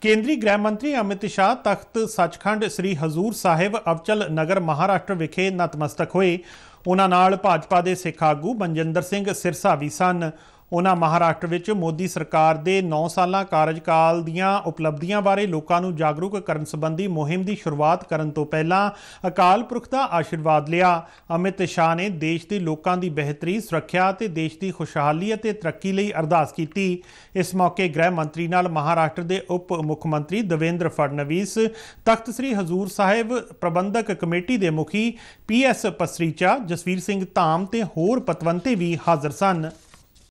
ਕੇਂਦਰੀ ਗ੍ਰਹਿ ਮੰਤਰੀ ਅਮਿਤ ਸ਼ਾਹ ਤਖਤ ਸੱਚਖੰਡ ਸ੍ਰੀ ਹਜ਼ੂਰ ਸਾਹਿਬ ਅਵਚਲ ਨਗਰ ਮਹਾਰਾਸ਼ਟਰ ਵਿਖੇ ਨਤਮਸਤਕ ਹੋਏ ਉਹਨਾਂ ਨਾਲ ਭਾਜਪਾ ਦੇ ਸਿੱਖ ਆਗੂ ਬੰਜਿੰਦਰ ਸਿੰਘ ਸਿਰਸਾ ਵੀ ਸਨ ਉਹਨਾਂ ਮਹਾਰਾਸ਼ਟਰ ਵਿੱਚ ਮੋਦੀ ਸਰਕਾਰ ਦੇ 9 ਸਾਲਾਂ ਕਾਰਜਕਾਲ ਦੀਆਂ ਉਪਲਬਧੀਆਂ ਬਾਰੇ ਲੋਕਾਂ ਨੂੰ ਜਾਗਰੂਕ ਕਰਨ ਸੰਬੰਧੀ ਮੁਹਿੰਮ ਦੀ ਸ਼ੁਰੂਆਤ ਕਰਨ ਤੋਂ ਪਹਿਲਾਂ ਅਕਾਲ ਪੁਰਖ ਦਾ ਆਸ਼ੀਰਵਾਦ ਲਿਆ ਅਮਿਤ ਸ਼ਾਹ ਨੇ ਦੇਸ਼ ਦੇ ਲੋਕਾਂ ਦੀ ਬਿਹਤਰੀ ਸੁਰੱਖਿਆ ਅਤੇ ਦੇਸ਼ ਦੀ ਖੁਸ਼ਹਾਲੀ ਅਤੇ ਤਰੱਕੀ ਲਈ ਅਰਦਾਸ ਕੀਤੀ ਇਸ ਮੌਕੇ ਗ੍ਰਹਿ ਮੰਤਰੀ ਨਾਲ ਮਹਾਰਾਸ਼ਟਰ ਦੇ ਉਪ ਮੁੱਖ ਮੰਤਰੀ ਦਵਿੰਦਰ ਫੜਨਵੀਸ ਤਖਤ ਸ੍ਰੀ ਹਜ਼ੂਰ ਸਾਹਿਬ ਪ੍ਰਬੰਧਕ ਕਮੇਟੀ ਦੇ ਮੁਖੀ ਪੀਐਸ ਪਸਰੀਚਾ ਜਸਵੀਰ ਸਿੰਘ ਧਾਮ ਤੇ ਹੋਰ ਪਤਵੰਤੇ ਵੀ ਹਾਜ਼ਰ ਸਨ